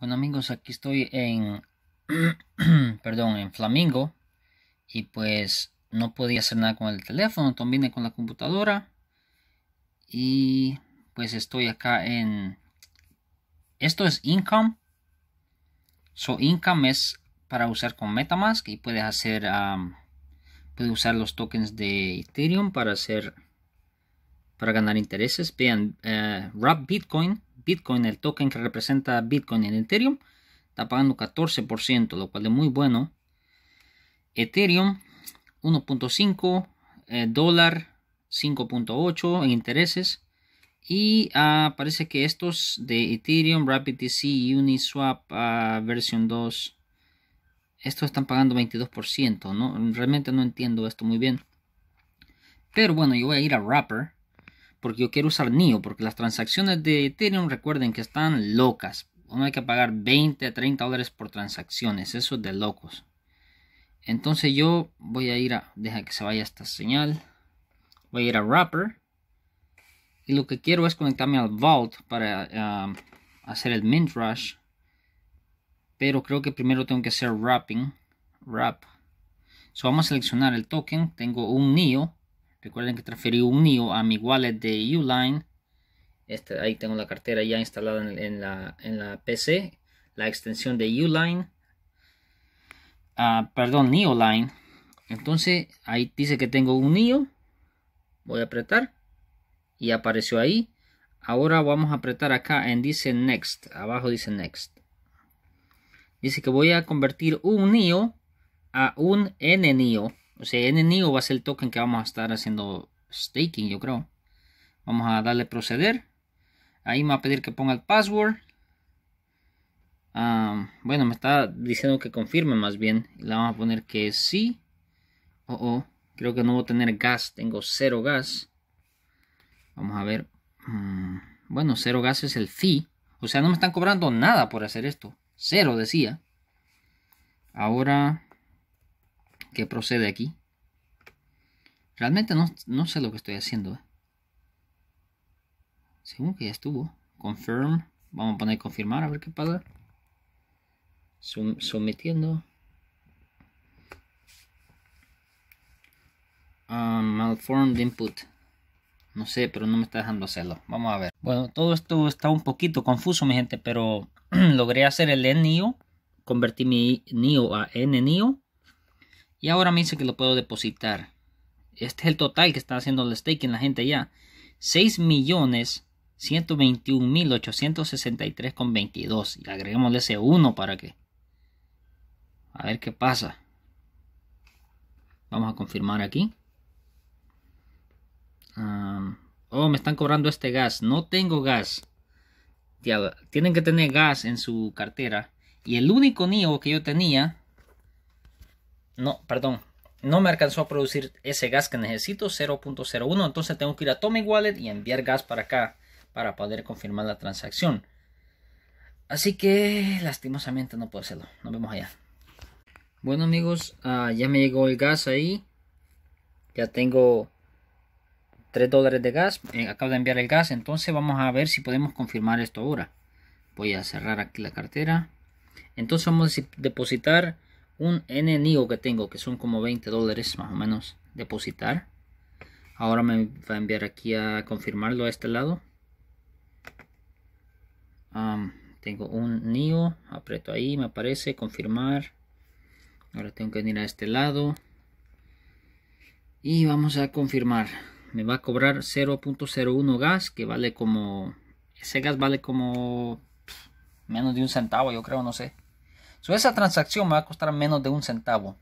Bueno amigos, aquí estoy en, perdón, en Flamingo y pues no podía hacer nada con el teléfono, también con la computadora y pues estoy acá en, esto es Income, so Income es para usar con Metamask y puedes hacer, puedes usar los tokens de Ethereum para hacer, para ganar intereses, vean, uh, Wrap Bitcoin Bitcoin, el token que representa Bitcoin en Ethereum, está pagando 14%, lo cual es muy bueno. Ethereum 1.5, eh, dólar 5.8 en intereses. Y ah, parece que estos de Ethereum, RapidTC Uniswap ah, versión 2, estos están pagando 22%, ¿no? Realmente no entiendo esto muy bien. Pero bueno, yo voy a ir a Wrapper porque yo quiero usar NIO, porque las transacciones de Ethereum recuerden que están locas. Uno hay que pagar 20 a 30 dólares por transacciones, eso es de locos. Entonces yo voy a ir a, deja que se vaya esta señal, voy a ir a Wrapper. Y lo que quiero es conectarme al Vault para um, hacer el Mint Rush. Pero creo que primero tengo que hacer Wrapping. Wrap. vamos a seleccionar el token, tengo un NIO Recuerden que transferí un NIO a mi wallet de Uline. Este, ahí tengo la cartera ya instalada en, la, PC. La extensión de Uline. line ah, perdón, Neoline. Entonces ahí dice que tengo un NIO. Voy a apretar. Y apareció ahí. Ahora vamos a apretar acá en dice Next. Abajo dice Next. Dice que voy a convertir un NIO a un NNIO. O sea, NNIO va a ser el token que vamos a estar haciendo staking, yo creo. Vamos a darle proceder. Ahí me va a pedir que ponga el password. Ah, bueno, me está diciendo que confirme más bien. Le vamos a poner que sí. Oh, oh. Creo que no voy a tener gas. Tengo cero gas. Vamos a ver. Mm, bueno, cero gas es el fee. O sea, no me están cobrando nada por hacer esto. Cero, decía. Ahora ¿Qué procede aquí? Realmente no, sé lo que estoy haciendo. ¿eh? Según que ya estuvo. Confirm. Vamos a poner confirmar a ver qué pasa. Sum sometiendo. Um, malformed input. No sé, pero no me está dejando hacerlo. Vamos a ver. Bueno, todo esto está un poquito confuso, mi gente, pero logré hacer el NIO. Convertí mi NIO a NNIO y ahora me dice que lo puedo depositar. Este es el total que está haciendo el staking la gente ya. 6 millones Y Agregamosle ese 1 para que... A ver qué pasa. Vamos a confirmar aquí. oh, me están cobrando este gas. No tengo gas. tienen que tener gas en su cartera. Y el único NIO que yo tenía no, perdón, no me alcanzó a producir ese gas que necesito, 0.01, entonces tengo que ir a Tommy Wallet y enviar gas para acá para poder confirmar la transacción. Así que lastimosamente no puedo hacerlo. Nos vemos allá. Bueno amigos, ah, ya me llegó el gas ahí. Ya tengo 3 dólares de gas. Eh, acabo de enviar el gas. Entonces vamos a ver si podemos confirmar esto ahora. Voy a cerrar aquí la cartera. Entonces vamos a depositar un NIO que tengo, que son como 20 dólares más o menos, depositar. Ahora me va a enviar aquí a confirmarlo a este lado. tengo un NIO, aprieto ahí, me aparece, confirmar. Ahora tengo que venir a este lado. Y vamos a confirmar. Me va a cobrar 0.01 gas, que vale como... Ese gas vale como menos de un centavo, yo creo, no sé esa transacción me va a costar menos de un centavo.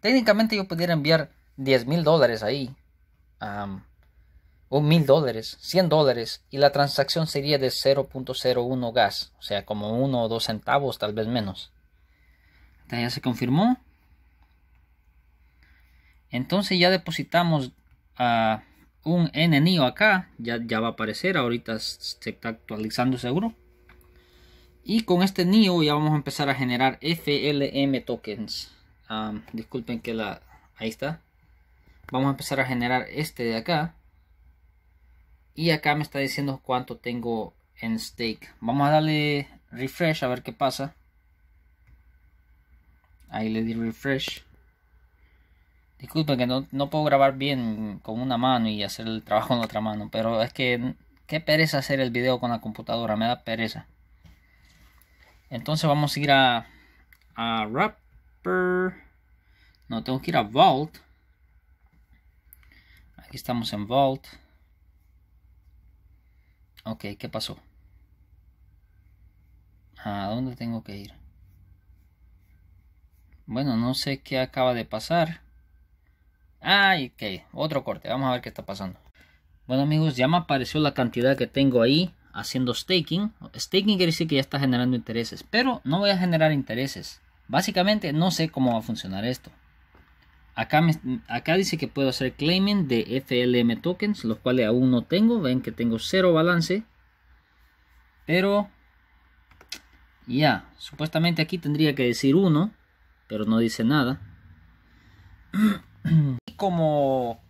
Técnicamente yo pudiera enviar 10 mil dólares ahí. o mil dólares, 100 dólares. Y la transacción sería de 0.01 gas. O sea, como uno o dos centavos, tal vez menos. Ya se confirmó. Entonces ya depositamos a un NNIO acá. Ya, ya va a aparecer. Ahorita se está actualizando seguro. Y con este NIO ya vamos a empezar a generar FLM tokens. disculpen que la... Ahí está. Vamos a empezar a generar este de acá. Y acá me está diciendo cuánto tengo en stake. Vamos a darle refresh a ver qué pasa. Ahí le di refresh. Disculpen que no, no, puedo grabar bien con una mano y hacer el trabajo con la otra mano. Pero es que... Qué pereza hacer el video con la computadora. Me da pereza. Entonces vamos a ir a, a Wrapper. No, tengo que ir a Vault. Aquí estamos en Vault. Ok, ¿qué pasó? ¿A dónde tengo que ir? Bueno, no sé qué acaba de pasar. Ay, ah, ok, otro corte. Vamos a ver qué está pasando. Bueno amigos, ya me apareció la cantidad que tengo ahí haciendo staking. Staking quiere decir que ya está generando intereses, pero no voy a generar intereses. Básicamente no sé cómo va a funcionar esto. Acá, acá dice que puedo hacer claiming de FLM tokens, los cuales aún no tengo. Ven que tengo cero balance. Pero ya, supuestamente aquí tendría que decir uno, pero no dice nada. Y como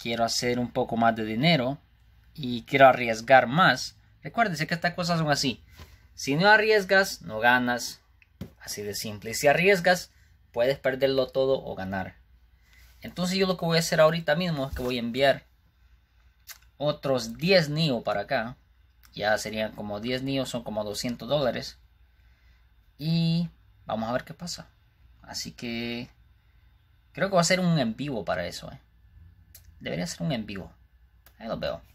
quiero hacer un poco más de dinero y quiero arriesgar más, Recuérdese que estas cosas son así. Si no arriesgas, no ganas. Así de simple. Y si arriesgas, puedes perderlo todo o ganar. Entonces yo lo que voy a hacer ahorita mismo es que voy a enviar otros 10 NIO para acá. Ya serían como 10 NIO, son como 200 dólares. Y vamos a ver qué pasa. Así que creo que va a ser un en vivo para eso. Eh. Debería ser un en vivo. Ahí lo veo.